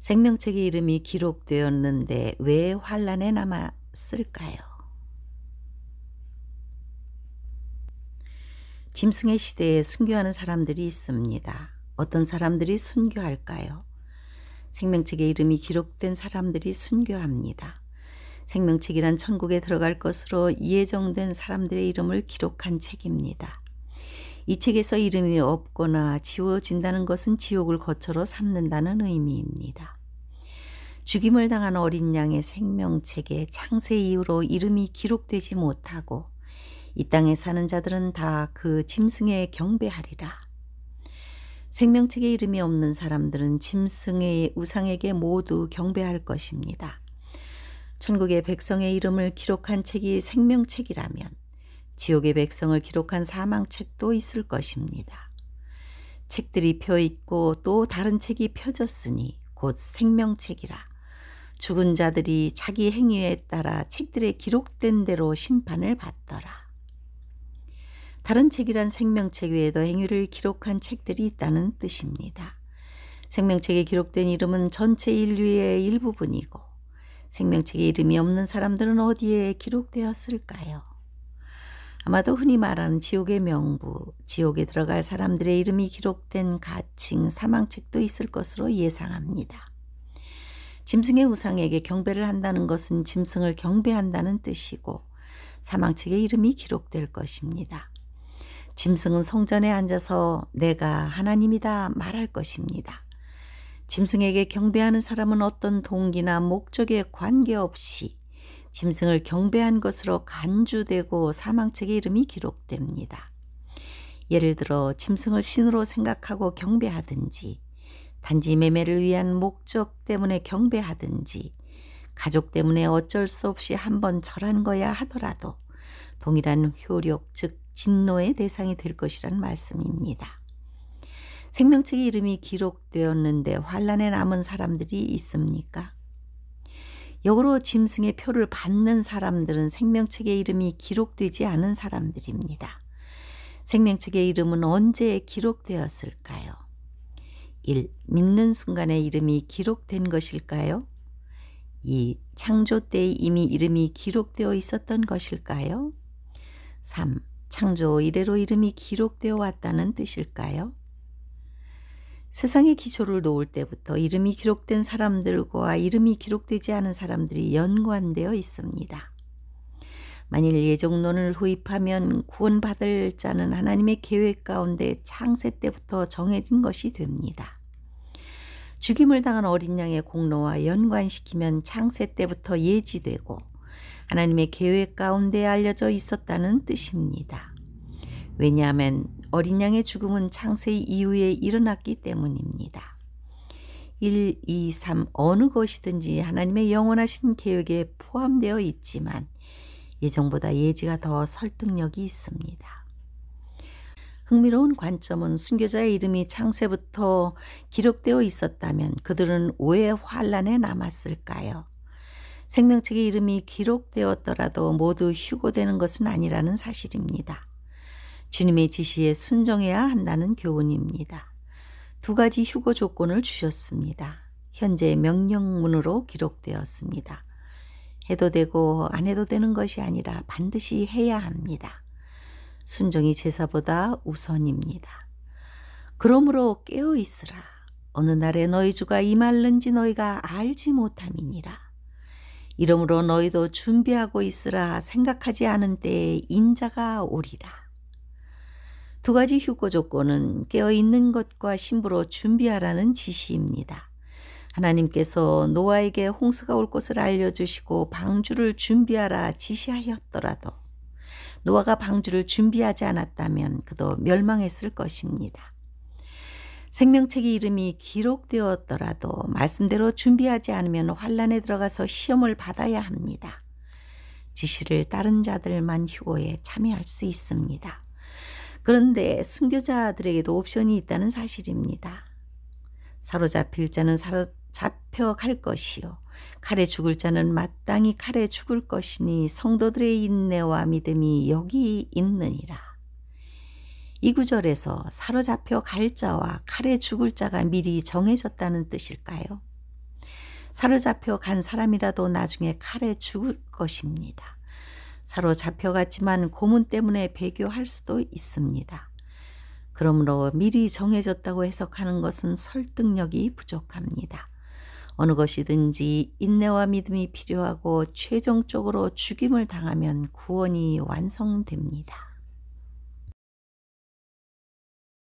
생명책의 이름이 기록되었는데 왜 환란에 남았을까요? 짐승의 시대에 순교하는 사람들이 있습니다. 어떤 사람들이 순교할까요? 생명책의 이름이 기록된 사람들이 순교합니다. 생명책이란 천국에 들어갈 것으로 예정된 사람들의 이름을 기록한 책입니다. 이 책에서 이름이 없거나 지워진다는 것은 지옥을 거처로 삼는다는 의미입니다. 죽임을 당한 어린 양의 생명책에 창세 이후로 이름이 기록되지 못하고 이 땅에 사는 자들은 다 그 짐승에 경배하리라. 생명책에 이름이 없는 사람들은 짐승의 우상에게 모두 경배할 것입니다. 천국의 백성의 이름을 기록한 책이 생명책이라면 지옥의 백성을 기록한 사망책도 있을 것입니다. 책들이 펴 있고 또 다른 책이 펴졌으니 곧 생명책이라. 죽은 자들이 자기 행위에 따라 책들에 기록된 대로 심판을 받더라. 다른 책이란 생명책 외에도 행위를 기록한 책들이 있다는 뜻입니다. 생명책에 기록된 이름은 전체 인류의 일부분이고 생명책에 이름이 없는 사람들은 어디에 기록되었을까요? 아마도 흔히 말하는 지옥의 명부, 지옥에 들어갈 사람들의 이름이 기록된 가칭 사망책도 있을 것으로 예상합니다. 짐승의 우상에게 경배를 한다는 것은 짐승을 경배한다는 뜻이고 사망측의 이름이 기록될 것입니다. 짐승은 성전에 앉아서 내가 하나님이다 말할 것입니다. 짐승에게 경배하는 사람은 어떤 동기나 목적에 관계없이 짐승을 경배한 것으로 간주되고 사망책의 이름이 기록됩니다. 예를 들어 짐승을 신으로 생각하고 경배하든지 단지 매매를 위한 목적 때문에 경배하든지 가족 때문에 어쩔 수 없이 한번 절한 거야 하더라도 동일한 효력 즉 진노의 대상이 될 것이란 말씀입니다. 생명책의 이름이 기록되었는데 환란에 남은 사람들이 있습니까? 역으로 짐승의 표를 받는 사람들은 생명책의 이름이 기록되지 않은 사람들입니다. 생명책의 이름은 언제 기록되었을까요? 1. 믿는 순간에 이름이 기록된 것일까요? 2. 창조 때 이미 이름이 기록되어 있었던 것일까요? 3. 창조 이래로 이름이 기록되어 왔다는 뜻일까요? 세상의 기초를 놓을 때부터 이름이 기록된 사람들과 이름이 기록되지 않은 사람들이 연관되어 있습니다. 만일 예정론을 후입하면 구원받을 자는 하나님의 계획 가운데 창세 때부터 정해진 것이 됩니다. 죽임을 당한 어린 양의 공로와 연관시키면 창세 때부터 예지되고 하나님의 계획 가운데 알려져 있었다는 뜻입니다. 왜냐하면 어린 양의 죽음은 창세 이후에 일어났기 때문입니다. 1, 2, 3 어느 것이든지 하나님의 영원하신 계획에 포함되어 있지만 예정보다 예지가 더 설득력이 있습니다. 흥미로운 관점은 순교자의 이름이 창세부터 기록되어 있었다면 그들은 오해 환란에 남았을까요? 생명책의 이름이 기록되었더라도 모두 휴고되는 것은 아니라는 사실입니다. 주님의 지시에 순종해야 한다는 교훈입니다. 두 가지 휴고 조건을 주셨습니다. 현재 명령문으로 기록되었습니다. 해도 되고 안 해도 되는 것이 아니라 반드시 해야 합니다. 순종이 제사보다 우선입니다. 그러므로 깨어 있으라. 어느 날에 너희 주가 이말른지 너희가 알지 못함이니라. 이러므로 너희도 준비하고 있으라 생각하지 않은 때에 인자가 오리라. 두 가지 휴고 조건은 깨어 있는 것과 심부로 준비하라는 지시입니다. 하나님께서 노아에게 홍수가 올 것을 알려주시고 방주를 준비하라 지시하였더라도 노아가 방주를 준비하지 않았다면 그도 멸망했을 것입니다. 생명책의 이름이 기록되었더라도 말씀대로 준비하지 않으면 환란에 들어가서 시험을 받아야 합니다. 지시를 따른 자들만 휴고에 참여할 수 있습니다. 그런데 순교자들에게도 옵션이 있다는 사실입니다. 사로잡힐 자는 사로 잡혀 갈 것이요. 칼에 죽을 자는 마땅히 칼에 죽을 것이니 성도들의 인내와 믿음이 여기 있느니라. 이 구절에서 사로잡혀 갈 자와 칼에 죽을 자가 미리 정해졌다는 뜻일까요? 사로잡혀 간 사람이라도 나중에 칼에 죽을 것입니다. 사로잡혀 갔지만 고문 때문에 배교할 수도 있습니다. 그러므로 미리 정해졌다고 해석하는 것은 설득력이 부족합니다. 어느 것이든지 인내와 믿음이 필요하고 최종적으로 죽임을 당하면 구원이 완성됩니다.